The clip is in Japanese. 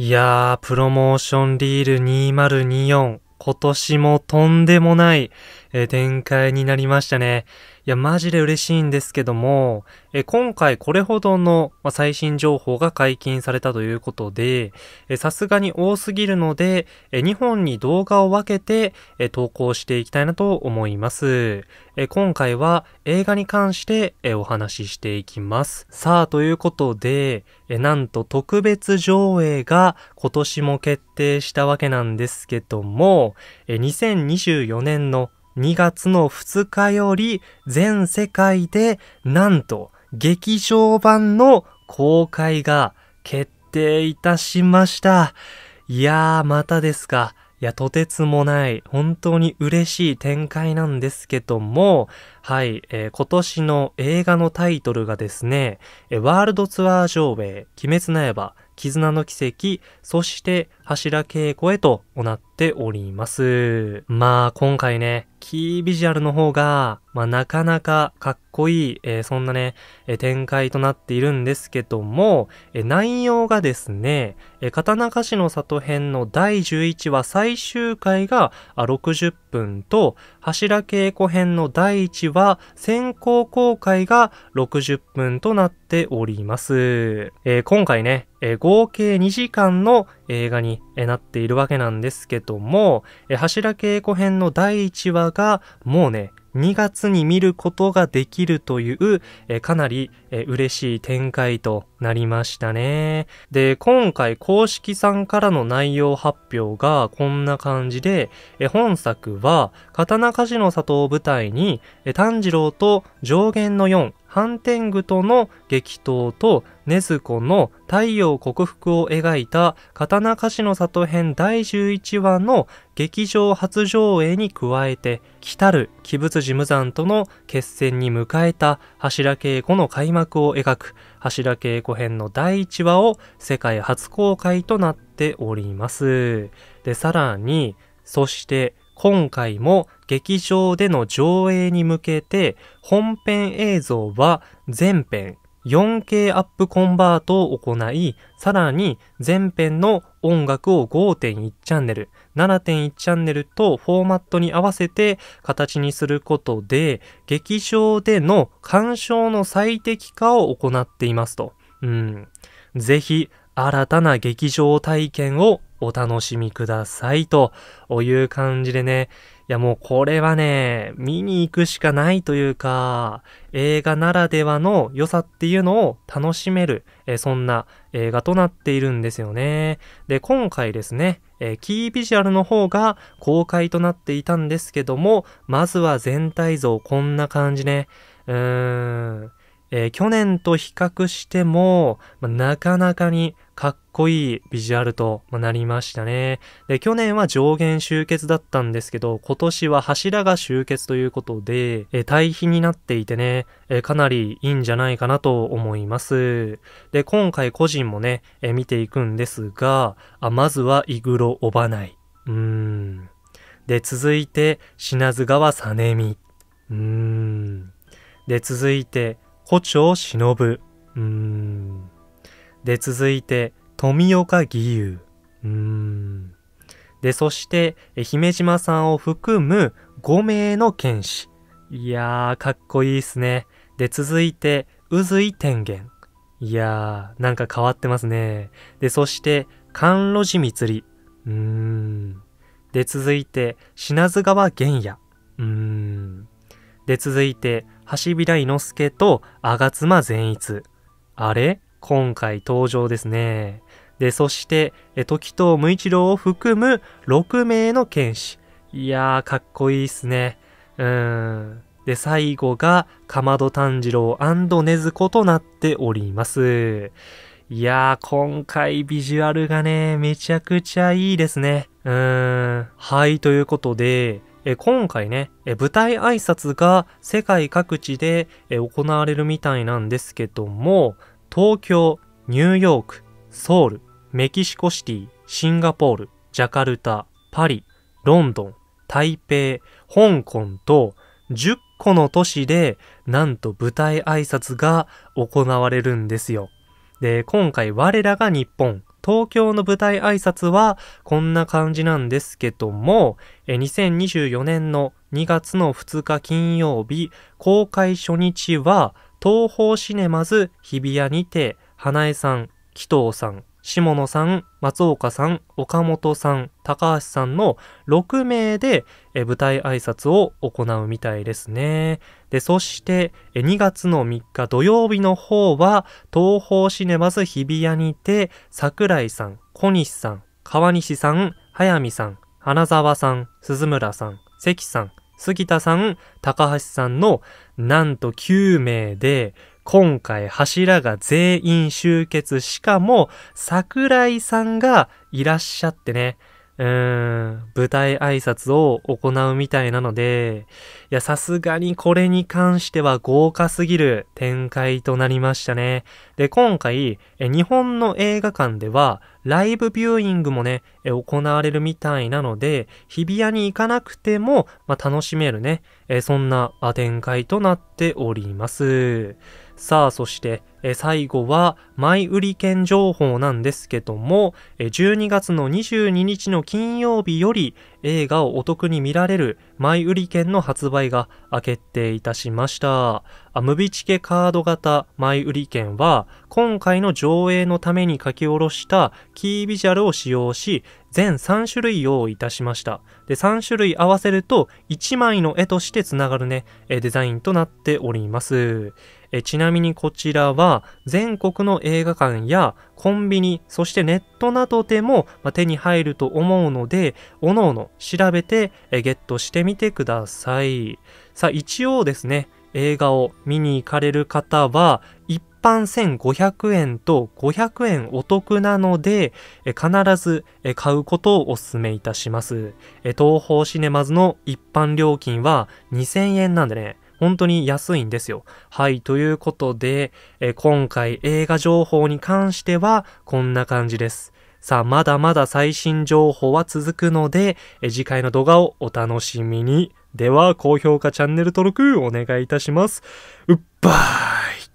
いやー、プロモーションリール2024、今年もとんでもない、え展開になりましたね。いや、マジで嬉しいんですけども、え今回これほどの、ま、最新情報が解禁されたということで、さすがに多すぎるのでえ、2本に動画を分けてえ投稿していきたいなと思います。え今回は映画に関してえお話ししていきます。さあ、ということで、えなんと特別上映が今年も決定したわけなんですけども、え2024年の2月の2日より全世界でなんと劇場版の公開が決定いたしました。いやー、またですか。いや、とてつもない、本当に嬉しい展開なんですけども、はい、えー、今年の映画のタイトルがですね、ワールドツアー上映、鬼滅の刃、絆の奇跡、そして柱稽古へとなっております。まあ今回ね、キービジュアルの方が、まあなかなかかっこいい、えー、そんなね、えー、展開となっているんですけども、えー、内容がですね、えー、刀鍛冶の里編の第11話最終回が60分と、柱稽古編の第1話、先行公開が60分となっております。えー、今回ね、えー、合計2時間の映画に、えなっているわけなんですけども、えー、柱稽古編の第1話が、もうね、2月に見ることができるという、えかなり、え嬉しい展開となりましたね。で、今回公式さんからの内容発表がこんな感じで、え本作は、刀鍛冶の里を舞台に、え炭治郎と上限の4、テングとの激闘と禰豆子の太陽克服を描いた刀鍛冶の里編第11話の劇場初上映に加えて、来る鬼物寺無残との決戦に迎えた柱稽古の開幕を描く柱稽古編の第1話を世界初公開となっております。で、さらに、そして今回も劇場での上映に向けて本編映像は全編 4K アップコンバートを行い、さらに全編の音楽を5.1チャンネル、7.1チャンネルとフォーマットに合わせて形にすることで、劇場での鑑賞の最適化を行っていますと。うん。ぜひ、新たな劇場体験をお楽しみくださいという感じでね、いやもうこれはね、見に行くしかないというか、映画ならではの良さっていうのを楽しめる、えそんな映画となっているんですよね。で、今回ですね、えキービジュアルの方が公開となっていたんですけども、まずは全体像こんな感じね。うーん。えー、去年と比較しても、まあ、なかなかにかっこいいビジュアルとなりましたね。で、去年は上限集結だったんですけど、今年は柱が集結ということで、えー、対比になっていてね、えー、かなりいいんじゃないかなと思います。で、今回個人もね、えー、見ていくんですが、あまずはイグロオバナイ。うーん。で、続いて、品津川実美。うーん。で、続いて、胡蝶忍ぶ。うーん。で、続いて、富岡義勇。うーん。で、そして、姫島さんを含む5名の剣士。いやー、かっこいいっすね。で、続いて、渦井天元。いやー、なんか変わってますね。で、そして、甘露寺光り。うーん。で、続いて、品津川玄也。うーん。で、続いて、橋平伊之助と吾妻善逸。あれ今回登場ですね。で、そして、え時藤無一郎を含む6名の剣士。いやー、かっこいいっすね。うーん。で、最後が、かまど炭治郎ねずことなっております。いやー、今回ビジュアルがね、めちゃくちゃいいですね。うーん。はい、ということで、え今回ね、え舞台挨拶が世界各地で、え行われるみたいなんですけども、東京、ニューヨーク、ソウル、メキシコシティ、シンガポール、ジャカルタ、パリ、ロンドン、台北、香港と10個の都市でなんと舞台挨拶が行われるんですよ。で、今回我らが日本、東京の舞台挨拶はこんな感じなんですけども、え2024年の2月の2日金曜日、公開初日は、東方シネマズ日比谷にて、花江さん、紀藤さん、下野さん、松岡さん、岡本さん、高橋さんの6名で舞台挨拶を行うみたいですね。で、そして2月の3日土曜日の方は東方シネマズ日比谷にて桜井さん、小西さん、川西さん、早見さん、花沢さん、鈴村さん、関さん、杉田さん、高橋さんのなんと9名で今回柱が全員集結、しかも桜井さんがいらっしゃってね、うーん、舞台挨拶を行うみたいなので、いや、さすがにこれに関しては豪華すぎる展開となりましたね。で、今回、日本の映画館では、ライブビューイングもね、行われるみたいなので、日比谷に行かなくても、まあ、楽しめるね、そんな展開となっております。さあ、そして、え最後は、前売り券情報なんですけども、12月の22日の金曜日より映画をお得に見られる前売り券の発売が決定いたしました。ムビチケカード型前売り券は、今回の上映のために書き下ろしたキービジュアルを使用し、全3種類用意いたしました。で、3種類合わせると1枚の絵としてつながるね、デザインとなっております。えちなみにこちらは全国の映画館やコンビニ、そしてネットなどでも手に入ると思うので、おのおの調べてゲットしてみてください。さあ一応ですね、映画を見に行かれる方は、一般1500円と500円お得なので、必ず買うことをお勧めいたします。東方シネマズの一般料金は2000円なんでね、本当に安いんですよ。はい、ということで、え今回映画情報に関してはこんな感じです。さあ、まだまだ最新情報は続くので、え次回の動画をお楽しみに。では、高評価、チャンネル登録お願いいたします。うっばーい。